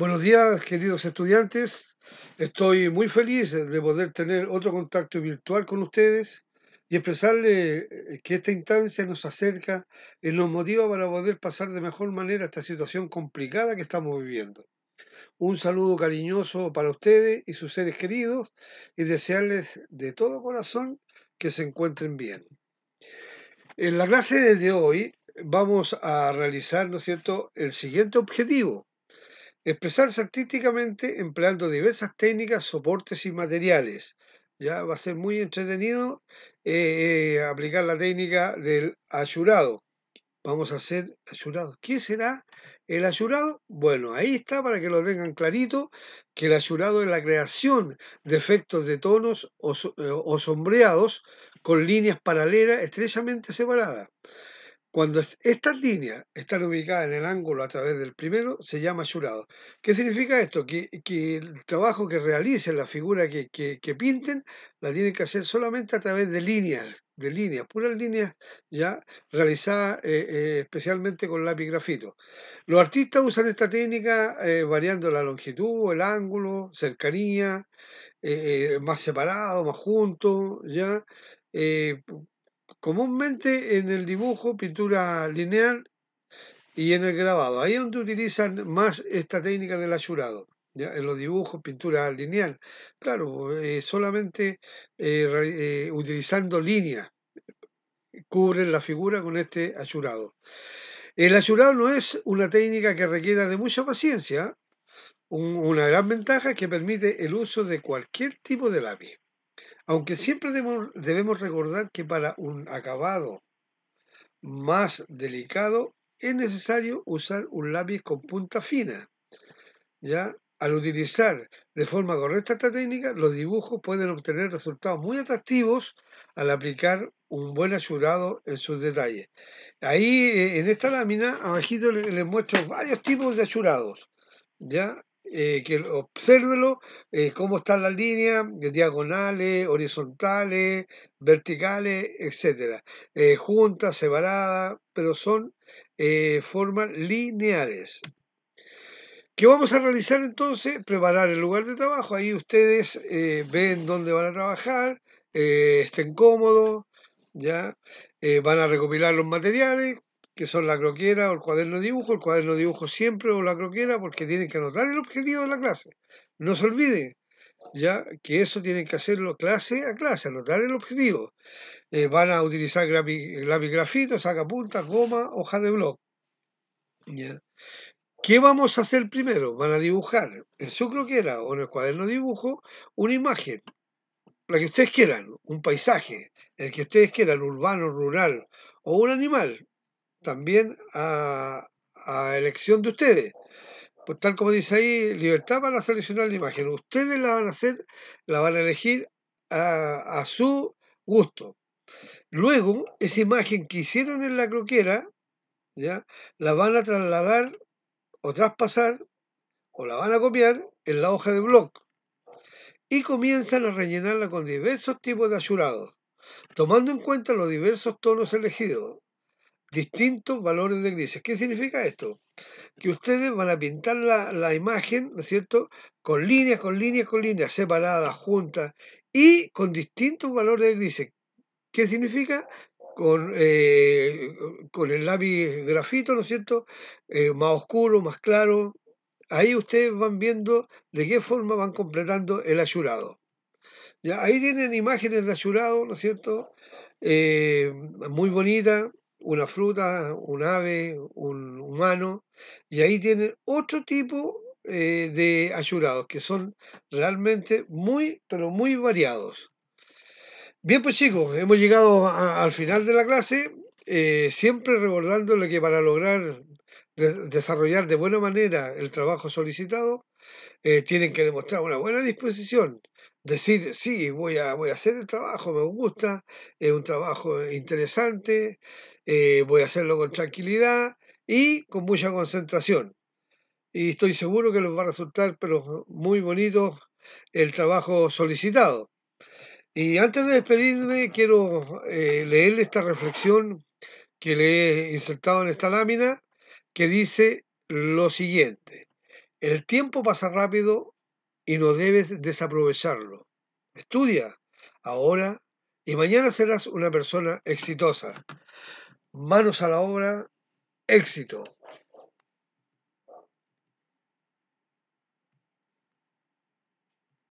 Buenos días, queridos estudiantes. Estoy muy feliz de poder tener otro contacto virtual con ustedes y expresarle eh, que esta instancia nos acerca y nos motiva para poder pasar de mejor manera esta situación complicada que estamos viviendo. Un saludo cariñoso para ustedes y sus seres queridos y desearles de todo corazón que se encuentren bien. En la clase de hoy vamos a realizar, ¿no es cierto?, el siguiente objetivo, Expresarse artísticamente empleando diversas técnicas, soportes y materiales. Ya va a ser muy entretenido eh, eh, aplicar la técnica del ayurado. Vamos a hacer ayurado. ¿Qué será el ayurado? Bueno, ahí está para que lo tengan clarito, que el ayurado es la creación de efectos de tonos o, eh, o sombreados con líneas paralelas estrechamente separadas. Cuando estas líneas están ubicadas en el ángulo a través del primero, se llama churado. ¿Qué significa esto? Que, el trabajo que realicen, la figura que, pinten, la tienen que hacer solamente a través de líneas, de líneas, puras líneas ya realizadas eh, eh, especialmente con lápiz grafito. Los artistas usan esta técnica eh, variando la longitud, el ángulo, cercanía, más separado, más junto, ya. Comúnmente en el dibujo, pintura lineal y en el grabado. Ahí es donde utilizan más esta técnica del achurado, En los dibujos, pintura lineal. Claro, eh, solamente eh, eh, utilizando líneas cubren la figura con este achurado. El achurado no es una técnica que requiera de mucha paciencia. una gran ventaja es que permite el uso de cualquier tipo de lápiz. Aunque siempre debemos, recordar que para un acabado más delicado es necesario usar un lápiz con punta fina. ¿ya? Al utilizar de forma correcta esta técnica, los dibujos pueden obtener resultados muy atractivos al aplicar un buen achurado en sus detalles. Ahí, eh, en esta lámina, abajito les, muestro varios tipos de asurados, ¿ya? Eh, que observe eh, cómo están las líneas eh, diagonales, horizontales, verticales, etcétera juntas, separadas, pero son formas lineales. ¿Qué vamos a realizar entonces? Preparar el lugar de trabajo. Ahí ustedes ven dónde van a trabajar, estén cómodos, ya van a recopilar los materiales, que son la croquera o el cuaderno de dibujo, el cuaderno de dibujo siempre o la croquera, porque tienen que anotar el objetivo de la clase. No se olvide ya que eso tienen que hacerlo clase a clase, anotar el objetivo. Eh, van a utilizar lápiz, saca grafito, sacapuntas, goma, hoja de blog. ¿Qué vamos a hacer primero? Van a dibujar en su croquera o en el cuaderno de dibujo una imagen, la que ustedes quieran, un paisaje, el que ustedes quieran, urbano, rural o un animal, también a, elección de ustedes. Pues tal como dice ahí, libertad para seleccionar la imagen. Ustedes la van a hacer, la van a elegir a, su gusto. Luego, esa imagen que hicieron en la croquera, ¿ya? la van a trasladar o traspasar o la van a copiar en la hoja de blog y comienzan a rellenarla con diversos tipos de asurados, tomando en cuenta los diversos tonos elegidos, distintos valores de grises. ¿Qué significa esto? Que ustedes van a pintar la, imagen, ¿no es cierto?, con líneas, con líneas, con líneas, separadas, juntas, y con distintos valores de grises. ¿Qué significa? Con, eh, con el lápiz grafito, ¿no es cierto?, eh, más oscuro, más claro. Ahí ustedes van viendo de qué forma van completando el asurado. Ya, ahí tienen imágenes de asurado, ¿no es cierto? Eh, muy bonitas una fruta, un ave, un humano, y ahí tienen otro tipo eh, de ayurados que son realmente muy, pero muy variados. Bien, pues chicos, hemos llegado al final de la clase, eh, siempre recordándole que para lograr desarrollar de buena manera el trabajo solicitado, eh, tienen que demostrar una buena disposición, decir, sí, voy a, voy a hacer el trabajo, me gusta, es un trabajo interesante, eh, voy a hacerlo con tranquilidad y con mucha concentración. Y estoy seguro que les va a resultar pero muy bonito el trabajo solicitado. Y antes de despedirme, quiero eh, leer esta reflexión que le he insertado en esta lámina, que dice lo siguiente. El tiempo pasa rápido y no debes desaprovecharlo. Estudia ahora y mañana serás una persona exitosa. Manos a la obra, éxito.